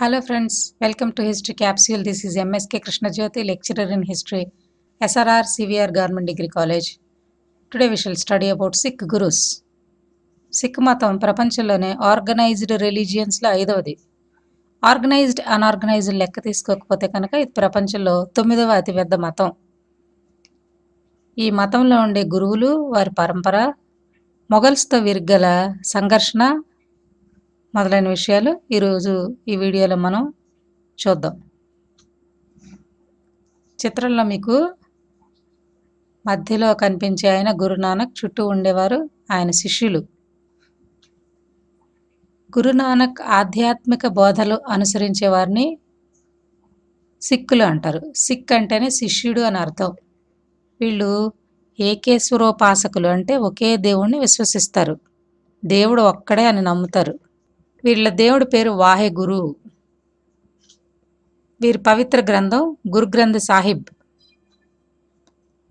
hello friends welcome to history capsule this is MSK Krishnajyothi lecturer in history SRR CVR government degree college today we shall study about Sikh gurus Sikh మతం ప్రపంచంలోనే organised రిలీజియన్స్లో ఐదవది organised unorganised లెక్క తీసుకోకపోతే కనుక ఇది ప్రపంచంలో తొమ్మిదవ అతిపెద్ద మతం ఈ మతంలో ఉండే గురువులు వారి పరంపర మొఘల్స్తో విరిగ్గల సంఘర్షణ మొదలైన విషయాలు ఈరోజు ఈ వీడియోలో మనం చూద్దాం చిత్రంలో మీకు మధ్యలో కనిపించే ఆయన గురునానక్ చుట్టూ ఉండేవారు ఆయన శిష్యులు గురునానక్ ఆధ్యాత్మిక బోధలు అనుసరించే వారిని సిక్కులు అంటారు సిక్ అంటేనే శిష్యుడు అని అర్థం వీళ్ళు ఏకేశ్వరోపాసకులు అంటే ఒకే దేవుణ్ణి విశ్వసిస్తారు దేవుడు ఒక్కడే అని నమ్ముతారు వీళ్ళ దేవుడి పేరు వాహే గురు వీరి పవిత్ర గ్రంథం గురుగ్రంథ సాహిబ్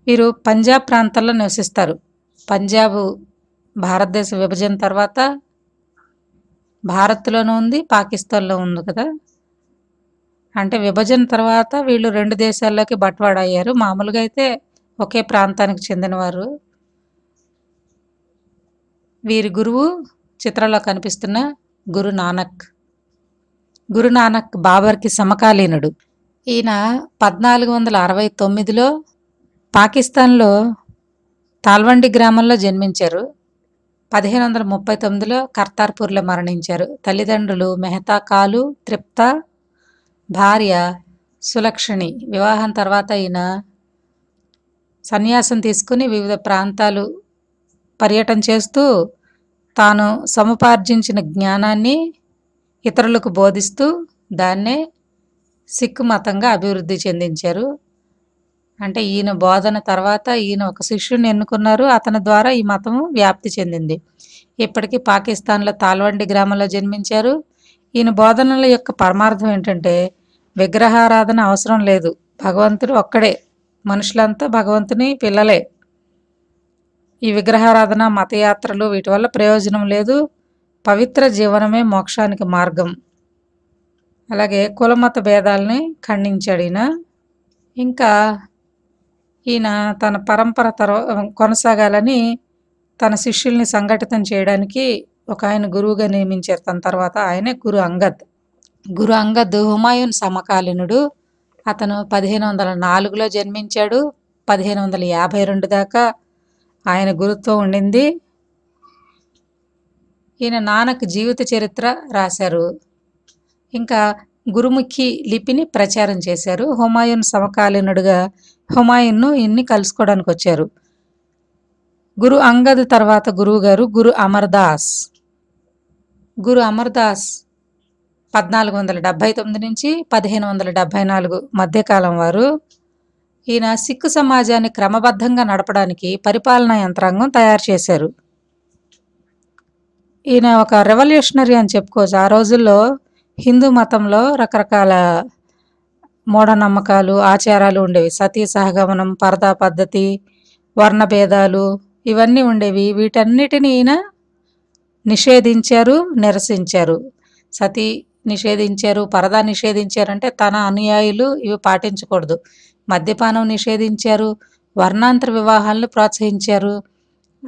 వీరు పంజాబ్ ప్రాంతాల్లో నివసిస్తారు పంజాబ్ భారతదేశ విభజన తర్వాత భారత్లోనూ ఉంది పాకిస్తాన్లో ఉంది కదా అంటే విభజన తర్వాత వీళ్ళు రెండు దేశాల్లోకి బట్వాడయ్యారు మామూలుగా అయితే ఒకే ప్రాంతానికి చెందినవారు వీరి గురువు చిత్రంలో కనిపిస్తున్న గురు నానక్ గురునానక్ బాబర్కి సమకాలీనుడు ఈయన పద్నాలుగు వందల అరవై తొమ్మిదిలో పాకిస్తాన్లో తాల్వండి గ్రామంలో జన్మించారు పదిహేను వందల ముప్పై తొమ్మిదిలో కర్తార్పూర్లో మరణించారు తల్లిదండ్రులు మెహతా కాలు త్రిప్త భార్య సులక్షణి వివాహం తర్వాత ఈయన సన్యాసం తీసుకుని వివిధ ప్రాంతాలు పర్యటన చేస్తూ తాను సముపార్జించిన జ్ఞానాన్ని ఇతరులకు బోధిస్తూ దాన్నే సిక్కు మతంగా అభివృద్ధి చెందించారు అంటే ఈయన బోధన తర్వాత ఈయన ఒక శిష్యుని ఎన్నుకున్నారు అతని ద్వారా ఈ మతము వ్యాప్తి చెందింది ఇప్పటికీ పాకిస్తాన్లో తాల్వండి గ్రామంలో జన్మించారు ఈయన బోధనల యొక్క పరమార్థం ఏంటంటే విగ్రహారాధన అవసరం లేదు భగవంతుడు ఒక్కడే మనుషులంతా భగవంతుని పిల్లలే ఈ విగ్రహారాధన మతయాత్రలు వీటి వల్ల ప్రయోజనం లేదు పవిత్ర జీవనమే మోక్షానికి మార్గం అలాగే కులమత భేదాలని ఖండించాడు ఈయన ఇంకా ఈయన తన పరంపర తర్వా కొనసాగాలని తన శిష్యుల్ని సంఘటితం చేయడానికి ఒక ఆయన గురువుగా నియమించారు తన తర్వాత ఆయనే గురు అంగద్ గురు అంగద్ హుమాయూన్ సమకాలీనుడు అతను పదిహేను వందల నాలుగులో జన్మించాడు పదిహేను వందల యాభై రెండు దాకా ఆయన గురుతో ఉండింది ఈయన నానక్ జీవిత చరిత్ర రాశారు ఇంకా గురుముఖి లిపిని ప్రచారం చేశారు హుమాయూన్ సమకాలీనుడుగా హుమాయూన్ను ఇన్ని కలుసుకోవడానికి వచ్చారు గురు అంగద్ తర్వాత గురువు గారు గురు అమర్దాస్ గురు అమర్దాస్ పద్నాలుగు వందల డెబ్భై తొమ్మిది నుంచి పదిహేను వందల డెబ్భై నాలుగు మధ్యకాలం వారు ఈయన సిక్కు సమాజాన్ని క్రమబద్ధంగా నడపడానికి పరిపాలనా యంత్రాంగం తయారు చేశారు ఈయన ఒక రెవల్యూషనరీ అని చెప్పుకోవచ్చు ఆ రోజుల్లో హిందూ మతంలో రకరకాల మూఢనమ్మకాలు ఆచారాలు ఉండేవి సతీ సహగమనం పరదా పద్ధతి వర్ణభేదాలు ఇవన్నీ ఉండేవి వీటన్నిటిని ఈయన నిషేధించారు నిరసించారు సతీ నిషేధించారు పరదా నిషేధించారంటే తన అనుయాయులు ఇవి పాటించకూడదు మద్యపానం నిషేధించారు వర్ణాంతర వివాహాలను ప్రోత్సహించారు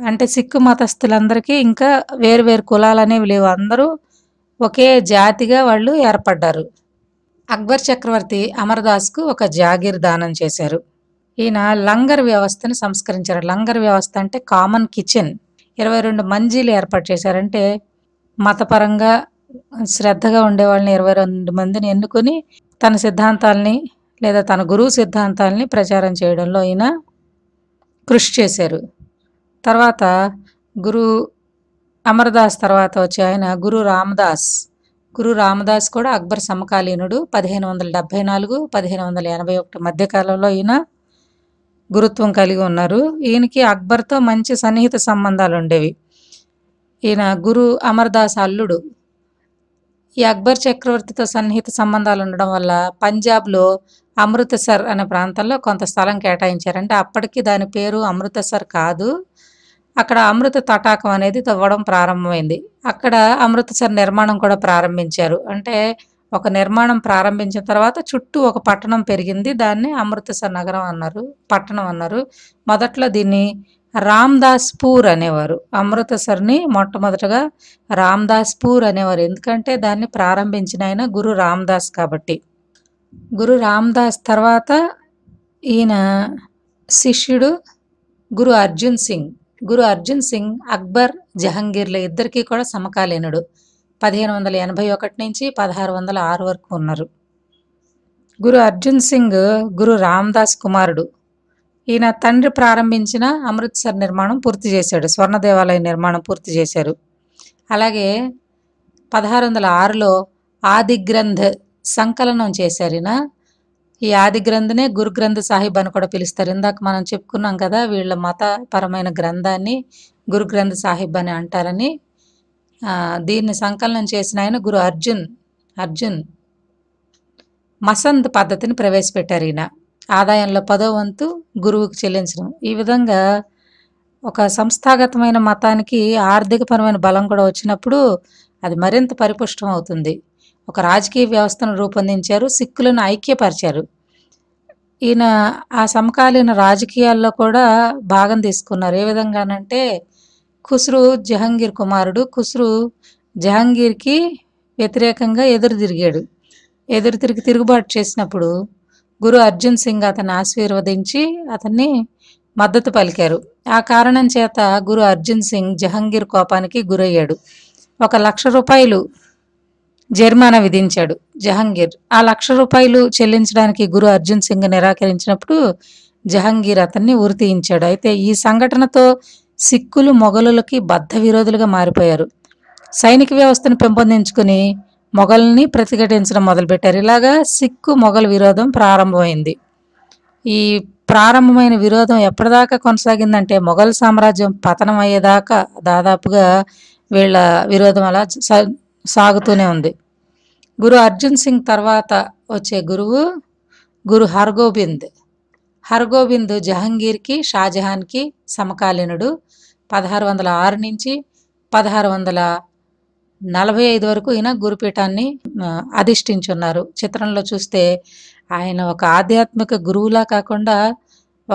అంటే సిక్కు మతస్థులందరికీ ఇంకా వేరు వేరు కులాలు అనేవి లేవు అందరూ ఒకే జాతిగా వాళ్ళు ఏర్పడ్డారు అక్బర్ చక్రవర్తి అమర్దాస్కు ఒక జాగీర్ దానం చేశారు ఈయన లంగర్ వ్యవస్థను సంస్కరించారు లంగర్ వ్యవస్థ అంటే కామన్ కిచెన్ ఇరవై రెండు మంజీలు ఏర్పాటు చేశారంటే మతపరంగా శ్రద్ధగా ఉండేవాళ్ళని ఇరవై రెండు మందిని ఎన్నుకొని తన సిద్ధాంతాలని లేదా తన గురువు సిద్ధాంతాలని ప్రచారం చేయడంలో ఆయన కృషి చేశారు తర్వాత గురు అమర్దాస్ తర్వాత వచ్చే ఆయన గురు రామదాస్ గురు రామదాస్ కూడా అక్బర్ సమకాలీనుడు పదిహేను వందల డెబ్భై నాలుగు పదిహేను వందల ఎనభై ఒకటి మధ్యకాలంలో ఈయన గురుత్వం కలిగి ఉన్నారు ఈయనకి అక్బర్తో మంచి సన్నిహిత సంబంధాలు ఉండేవి ఈయన గురు అమర్దాస్ అల్లుడు ఈ అక్బర్ చక్రవర్తితో సన్నిహిత సంబంధాలు ఉండడం వల్ల పంజాబ్లో అమృతసర్ అనే ప్రాంతంలో కొంత స్థలం కేటాయించారంటే అప్పటికి దాని పేరు అమృతసర్ కాదు అక్కడ అమృత తటాకం అనేది తవ్వడం ప్రారంభమైంది అక్కడ అమృతసర్ నిర్మాణం కూడా ప్రారంభించారు అంటే ఒక నిర్మాణం ప్రారంభించిన తర్వాత చుట్టూ ఒక పట్టణం పెరిగింది దాన్ని అమృతసర్ నగరం అన్నారు పట్టణం అన్నారు మొదట్లో దీన్ని రామ్దాస్పూర్ అనేవారు అమృతసర్ని మొట్టమొదటగా రామ్దాస్పూర్ అనేవారు ఎందుకంటే దాన్ని ప్రారంభించిన ఆయన గురు రామ్దాస్ కాబట్టి గురు రామ్దాస్ తర్వాత ఈయన శిష్యుడు గురు అర్జున్ సింగ్ గురు అర్జున్ సింగ్ అక్బర్ జహంగీర్ల ఇద్దరికీ కూడా సమకాలీనుడు పదిహేను వందల ఎనభై ఒకటి నుంచి పదహారు వందల ఆరు వరకు ఉన్నారు గురు అర్జున్ సింగ్ గురు రామ్దాస్ కుమారుడు ఈయన తండ్రి ప్రారంభించిన అమృత్సర్ నిర్మాణం పూర్తి చేశాడు స్వర్ణ దేవాలయ నిర్మాణం పూర్తి చేశారు అలాగే పదహారు వందల ఆరులో ఆది గ్రంథ్ సంకలనం చేశారినా ఈ ఆది గ్రంథనే గురు గ్రంథ సాహిబ్ అని కూడా పిలుస్తారు ఇందాక మనం చెప్పుకున్నాం కదా వీళ్ళ మతపరమైన గ్రంథాన్ని గురు గ్రంథ సాహిబ్ అని అంటారని దీన్ని సంకలనం చేసిన ఆయన గురు అర్జున్ అర్జున్ మసంత్ పద్ధతిని ప్రవేశపెట్టారు ఈయన ఆదాయంలో పదో వంతు గురువుకు చెల్లించడం ఈ విధంగా ఒక సంస్థాగతమైన మతానికి ఆర్థికపరమైన బలం కూడా వచ్చినప్పుడు అది మరింత పరిపుష్టం అవుతుంది ఒక రాజకీయ వ్యవస్థను రూపొందించారు సిక్కులను ఐక్యపరిచారు ఈయన ఆ సమకాలీన రాజకీయాల్లో కూడా భాగం తీసుకున్నారు ఏ విధంగానంటే ఖుస్రు జహంగీర్ కుమారుడు ఖుస్రు జహంగీర్కి వ్యతిరేకంగా ఎదురు తిరిగాడు ఎదురు తిరిగి తిరుగుబాటు చేసినప్పుడు గురు అర్జున్ సింగ్ అతన్ని ఆశీర్వదించి అతన్ని మద్దతు పలికారు ఆ కారణం చేత గురు అర్జున్ సింగ్ జహంగీర్ కోపానికి గురయ్యాడు ఒక లక్ష రూపాయలు జరిమానా విధించాడు జహంగీర్ ఆ లక్ష రూపాయలు చెల్లించడానికి గురు అర్జున్ సింగ్ నిరాకరించినప్పుడు జహంగీర్ అతన్ని ఉరితీయించాడు అయితే ఈ సంఘటనతో సిక్కులు మొఘలులకి బద్ధ విరోధులుగా మారిపోయారు సైనిక వ్యవస్థను పెంపొందించుకుని మొఘల్ని ప్రతిఘటించడం మొదలుపెట్టారు ఇలాగా సిక్కు మొఘల్ విరోధం ప్రారంభమైంది ఈ ప్రారంభమైన విరోధం ఎప్పటిదాకా కొనసాగిందంటే మొఘల్ సామ్రాజ్యం పతనం అయ్యేదాకా దాదాపుగా వీళ్ళ విరోధం అలా సాగుతూనే ఉంది గురు అర్జున్ సింగ్ తర్వాత వచ్చే గురువు గురు హర్గోబింద్ హర్గోబింద్ జహంగీర్కి షాజహాన్కి సమకాలీనుడు పదహారు వందల ఆరు నుంచి పదహారు వందల నలభై ఐదు వరకు ఈయన గురుపీఠాన్ని అధిష్ఠించున్నారు చిత్రంలో చూస్తే ఆయన ఒక ఆధ్యాత్మిక గురువులా కాకుండా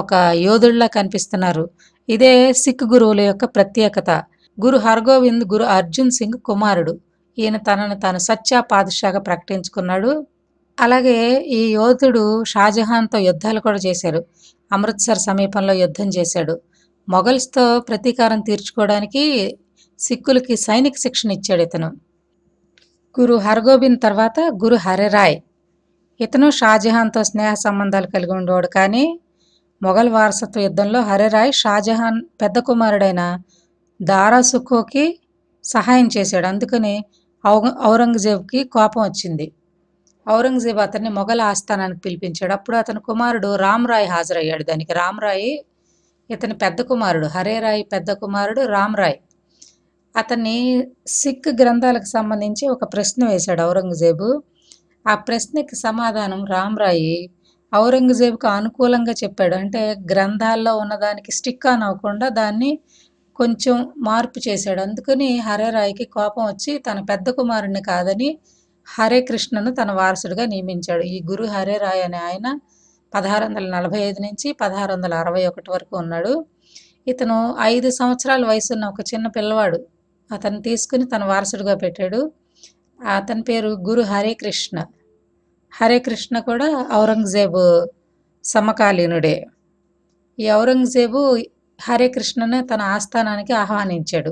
ఒక యోధుడిలా కనిపిస్తున్నారు ఇదే సిక్ గురువుల యొక్క ప్రత్యేకత గురు హర్గోవింద్ గురు అర్జున్ సింగ్ కుమారుడు ఈయన తనను తాను సత్యా పాదుషాగా ప్రకటించుకున్నాడు అలాగే ఈ యోధుడు షాజహాన్తో యుద్ధాలు కూడా చేశారు అమృత్సర్ సమీపంలో యుద్ధం చేశాడు మొఘల్స్తో ప్రతీకారం తీర్చుకోవడానికి సిక్కులకి సైనిక శిక్షణ ఇచ్చాడు ఇతను గురు హర్గోబింద్ తర్వాత గురు హరిరాయ్ ఇతను షాజహాన్తో స్నేహ సంబంధాలు కలిగి ఉండేవాడు కానీ మొఘల్ వారసత్వ యుద్ధంలో హరిరాయ్ షాజహాన్ పెద్ద కుమారుడైన దారాసుఖోకి సహాయం చేశాడు అందుకని ఔరంగజేబ్కి కోపం వచ్చింది ఔరంగజేబ్ అతన్ని మొఘల్ ఆస్థానానికి పిలిపించాడు అప్పుడు అతని కుమారుడు రామ్రాయ్ హాజరయ్యాడు దానికి రామ్రాయి ఇతని పెద్ద కుమారుడు హరేరాయ్ పెద్ద కుమారుడు రామ్రాయ్ అతన్ని సిక్ గ్రంథాలకు సంబంధించి ఒక ప్రశ్న వేశాడు ఔరంగజేబు ఆ ప్రశ్నకి సమాధానం రామ్రాయి ఔరంగజేబుకు అనుకూలంగా చెప్పాడు అంటే గ్రంథాల్లో ఉన్నదానికి స్టిక్ ఆన్ అవ్వకుండా దాన్ని కొంచెం మార్పు చేశాడు అందుకని హరేరాయ్కి కోపం వచ్చి తన పెద్ద కుమారుణ్ణి కాదని హరే కృష్ణను తన వారసుడిగా నియమించాడు ఈ గురు హరేరాయ్ అనే ఆయన పదహారు వందల నలభై ఐదు నుంచి పదహారు వందల అరవై ఒకటి వరకు ఉన్నాడు ఇతను ఐదు సంవత్సరాల వయసున్న ఒక చిన్న పిల్లవాడు అతను తీసుకుని తన వారసుడిగా పెట్టాడు అతని పేరు గురు హరే కృష్ణ హరే కృష్ణ కూడా ఔరంగజేబు సమకాలీనుడే ఈ ఔరంగజేబు హరే కృష్ణను తన ఆస్థానానికి ఆహ్వానించాడు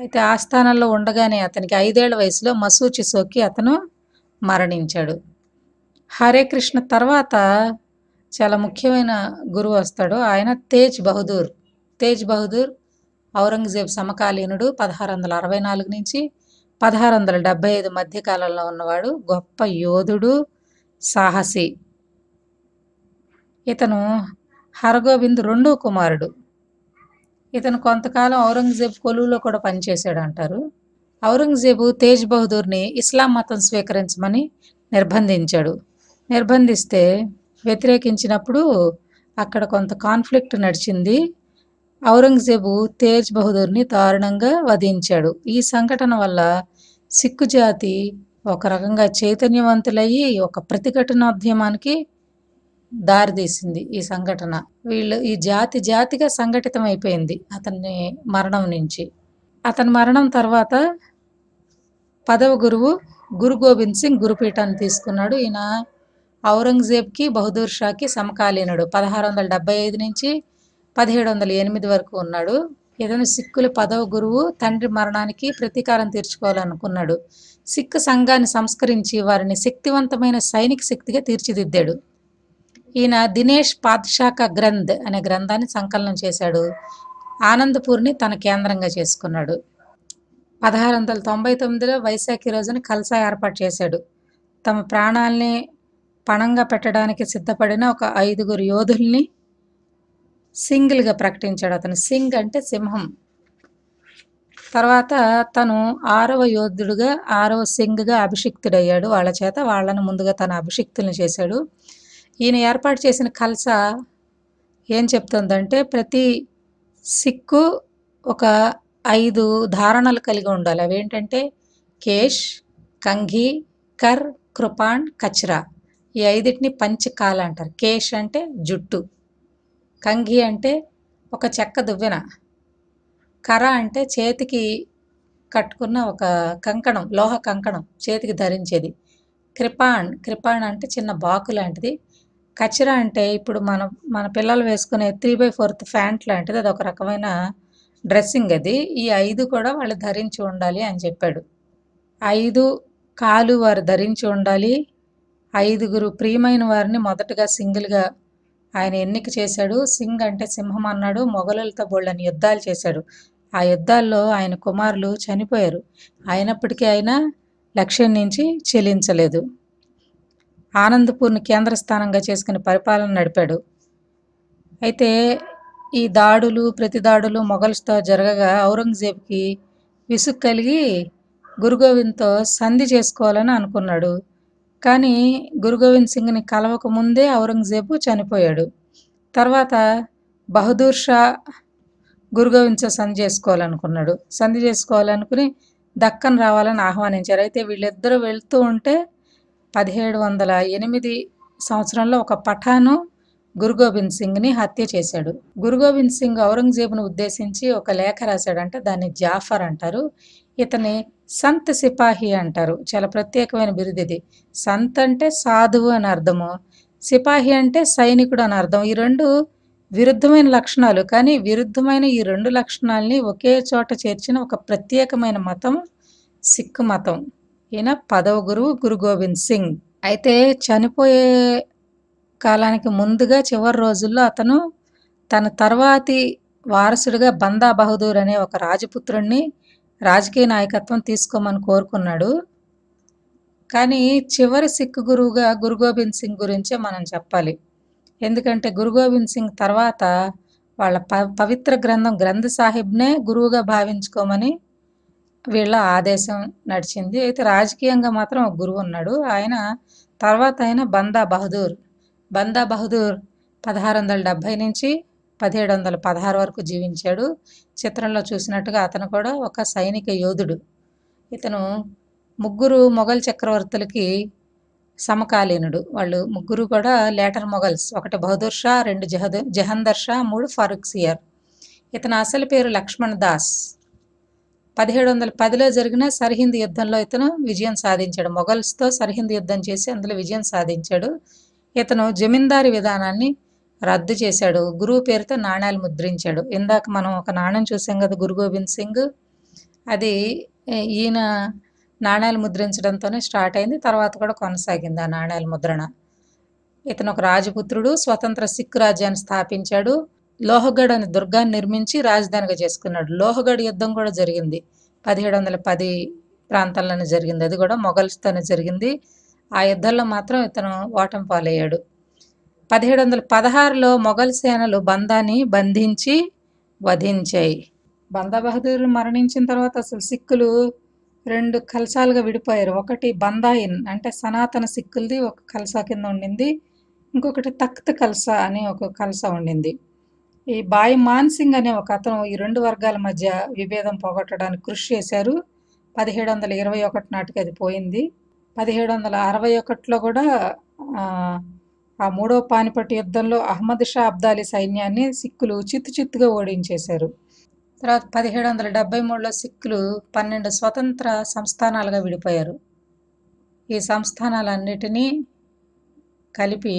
అయితే ఆస్థానంలో ఉండగానే అతనికి ఐదేళ్ల వయసులో మసూచి సోకి అతను మరణించాడు హరే కృష్ణ తర్వాత చాలా ముఖ్యమైన గురువు వస్తాడు ఆయన తేజ్ బహదూర్ తేజ్ బహదూర్ ఔరంగజేబ్ సమకాలీనుడు పదహారు వందల అరవై నాలుగు నుంచి పదహారు వందల డెబ్బై ఐదు మధ్యకాలంలో ఉన్నవాడు గొప్ప యోధుడు సాహసి ఇతను హరగోవింద్ రెండో కుమారుడు ఇతను కొంతకాలం ఔరంగజేబ్ కొలువులో కూడా పనిచేశాడు అంటారు ఔరంగజేబు తేజ్ బహదూర్ని ఇస్లాం మతం స్వీకరించమని నిర్బంధించాడు నిర్బంధిస్తే వ్యతిరేకించినప్పుడు అక్కడ కొంత కాన్ఫ్లిక్ట్ నడిచింది ఔరంగజేబు తేజ్ బహదూర్ని దారుణంగా వధించాడు ఈ సంఘటన వల్ల సిక్కు జాతి ఒక రకంగా చైతన్యవంతులయ్యి ఒక ప్రతిఘటనోద్యమానికి దారితీసింది ఈ సంఘటన వీళ్ళు ఈ జాతి జాతిగా సంఘటితం అయిపోయింది అతని మరణం నుంచి అతని మరణం తర్వాత పదవ గురువు గురు గోవింద్ సింగ్ గురుపీఠాన్ని తీసుకున్నాడు ఈయన ఔరంగజేబ్కి బహదూర్ షాకి సమకాలీనుడు పదహారు వందల డెబ్బై ఐదు నుంచి పదిహేడు వందల ఎనిమిది వరకు ఉన్నాడు ఏదైనా సిక్కుల పదవ గురువు తండ్రి మరణానికి ప్రతీకారం తీర్చుకోవాలనుకున్నాడు సిక్కు సంఘాన్ని సంస్కరించి వారిని శక్తివంతమైన సైనిక శక్తిగా తీర్చిదిద్దాడు ఈయన దినేష్ పాత్షాక గ్రంథ్ అనే గ్రంథాన్ని సంకలనం చేశాడు ఆనందపూర్ని తన కేంద్రంగా చేసుకున్నాడు పదహారు వందల తొంభై తొమ్మిదిలో వైశాఖి రోజున కలసా ఏర్పాటు చేశాడు తమ ప్రాణాల్ని పణంగా పెట్టడానికి సిద్ధపడిన ఒక ఐదుగురు యోధుల్ని సింగిల్గా ప్రకటించాడు అతను సింగ్ అంటే సింహం తర్వాత తను ఆరవ యోధుడుగా ఆరవ సింగ్గా అభిషిక్తుడయ్యాడు వాళ్ళ చేత వాళ్ళను ముందుగా తన అభిషిక్తులను చేశాడు ఈయన ఏర్పాటు చేసిన కలస ఏం చెప్తుందంటే ప్రతి సిక్కు ఒక ఐదు ధారణలు కలిగి ఉండాలి అవేంటంటే కేష్ కంఘీ కర్ కృపాణ్ కచ్రా ఈ ఐదిటిని పంచకాల అంటారు కేష్ అంటే జుట్టు కంఘి అంటే ఒక చెక్క దువ్వెన కర అంటే చేతికి కట్టుకున్న ఒక కంకణం లోహ కంకణం చేతికి ధరించేది కృపాణ్ కృపాణ్ అంటే చిన్న బాకు లాంటిది కచ్చిరా అంటే ఇప్పుడు మన మన పిల్లలు వేసుకునే త్రీ బై ఫోర్త్ ప్యాంట్ లాంటిది అది ఒక రకమైన డ్రెస్సింగ్ అది ఈ ఐదు కూడా వాళ్ళు ధరించి ఉండాలి అని చెప్పాడు ఐదు కాలు వారు ధరించి ఉండాలి ఐదుగురు ప్రియమైన వారిని మొదటగా సింగిల్గా ఆయన ఎన్నిక చేశాడు సింగ్ అంటే సింహం అన్నాడు మొఘలులతో బోళ్ళని యుద్ధాలు చేశాడు ఆ యుద్ధాల్లో ఆయన కుమారులు చనిపోయారు అయినప్పటికీ ఆయన లక్ష్యం నుంచి చెలించలేదు ఆనందపూర్ని కేంద్రస్థానంగా చేసుకుని పరిపాలన నడిపాడు అయితే ఈ దాడులు ప్రతి దాడులు మొఘల్స్తో జరగగా ఔరంగజేబ్కి విసుగు కలిగి గురుగోవింద్తో సంధి చేసుకోవాలని అనుకున్నాడు కానీ గురుగోవింద్ సింగ్ని కలవక ముందే ఔరంగజేబు చనిపోయాడు తర్వాత బహదూర్ షా గురుగోవింద్తో సంధి చేసుకోవాలనుకున్నాడు సంధి చేసుకోవాలనుకుని దక్కన్ రావాలని ఆహ్వానించారు అయితే వీళ్ళిద్దరూ వెళ్తూ ఉంటే పదిహేడు వందల ఎనిమిది సంవత్సరంలో ఒక పఠాను గురు గురుగోబింద్ సింగ్ని హత్య చేశాడు గురు గోవింద్ సింగ్ ఔరంగజేబును ఉద్దేశించి ఒక లేఖ రాశాడంటే దాన్ని జాఫర్ అంటారు ఇతని సంత్ సిపాహి అంటారు చాలా ప్రత్యేకమైన బిరుది ఇది సంత్ అంటే సాధువు అని అర్థము సిపాహి అంటే సైనికుడు అని అర్థం ఈ రెండు విరుద్ధమైన లక్షణాలు కానీ విరుద్ధమైన ఈ రెండు లక్షణాలని ఒకే చోట చేర్చిన ఒక ప్రత్యేకమైన మతం సిక్కు మతం ఈయన పదవ గురువు గురు గోవింద్ సింగ్ అయితే చనిపోయే కాలానికి ముందుగా చివరి రోజుల్లో అతను తన తర్వాతి వారసుడిగా బందా బహదూర్ అనే ఒక రాజపుత్రుణ్ణి రాజకీయ నాయకత్వం తీసుకోమని కోరుకున్నాడు కానీ చివరి సిక్ గురువుగా గురు గోవింద్ సింగ్ గురించే మనం చెప్పాలి ఎందుకంటే గురు గోవింద్ సింగ్ తర్వాత వాళ్ళ పవిత్ర గ్రంథం గ్రంథ సాహిబ్నే గురువుగా భావించుకోమని వీళ్ళ ఆదేశం నడిచింది అయితే రాజకీయంగా మాత్రం ఒక గురువు ఉన్నాడు ఆయన తర్వాత ఆయన బందా బహదూర్ బందా బహదూర్ పదహారు వందల డెబ్భై నుంచి పదిహేడు వందల పదహారు వరకు జీవించాడు చిత్రంలో చూసినట్టుగా అతను కూడా ఒక సైనిక యోధుడు ఇతను ముగ్గురు మొఘల్ చక్రవర్తులకి సమకాలీనుడు వాళ్ళు ముగ్గురు కూడా లేటర్ మొఘల్స్ ఒకటి బహదూర్ షా రెండు జహదూ జహందర్ షా మూడు ఫారూక్ సియర్ ఇతను అసలు పేరు లక్ష్మణ్ దాస్ పదిహేడు వందల పదిలో జరిగిన సరిహింద్ యుద్ధంలో ఇతను విజయం సాధించాడు మొఘల్స్తో సరిహింద్ యుద్ధం చేసి అందులో విజయం సాధించాడు ఇతను జమీందారీ విధానాన్ని రద్దు చేశాడు గురువు పేరుతో నాణ్యాలు ముద్రించాడు ఇందాక మనం ఒక నాణ్యం చూసాం కదా గురు గోవింద్ సింగ్ అది ఈయన నాణ్యాలు ముద్రించడంతోనే స్టార్ట్ అయింది తర్వాత కూడా కొనసాగింది ఆ నాణ్యాల ముద్రణ ఇతను ఒక రాజపుత్రుడు స్వతంత్ర సిక్కు రాజ్యాన్ని స్థాపించాడు లోహగఢ్ అనే దుర్గాన్ని నిర్మించి రాజధానిగా చేసుకున్నాడు లోహగఢ్ యుద్ధం కూడా జరిగింది పదిహేడు వందల పది ప్రాంతాల్లోనే జరిగింది అది కూడా మొఘల్స్తోనే జరిగింది ఆ యుద్ధంలో మాత్రం ఇతను ఓటం పాలయ్యాడు పదిహేడు వందల పదహారులో మొఘల్ సేనలు బంధాన్ని బంధించి వధించాయి బందా బహదూర్ మరణించిన తర్వాత అసలు సిక్కులు రెండు కలసాలుగా విడిపోయారు ఒకటి బందాయిన్ అంటే సనాతన సిక్కులది ఒక కలసా కింద ఉండింది ఇంకొకటి తక్త కలసా అని ఒక కలసా ఉండింది ఈ బాయ్ మాన్ సింగ్ అనే ఒక అతను ఈ రెండు వర్గాల మధ్య విభేదం పోగొట్టడానికి కృషి చేశారు పదిహేడు వందల ఇరవై ఒకటి నాటికి అది పోయింది పదిహేడు వందల అరవై ఒకటిలో కూడా ఆ మూడో పానిపట్టు యుద్ధంలో అహ్మద్ షా అబ్దాలీ సైన్యాన్ని సిక్కులు చిత్తు చిత్తుగా ఓడించేశారు తర్వాత పదిహేడు వందల డెబ్బై మూడులో సిక్కులు పన్నెండు స్వతంత్ర సంస్థానాలుగా విడిపోయారు ఈ సంస్థానాలన్నిటినీ కలిపి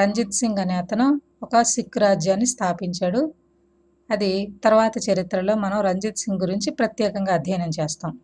రంజిత్ సింగ్ అనే అతను ఒక సిక్ రాజ్యాన్ని స్థాపించాడు అది తర్వాత చరిత్రలో మనం రంజిత్ సింగ్ గురించి ప్రత్యేకంగా అధ్యయనం చేస్తాం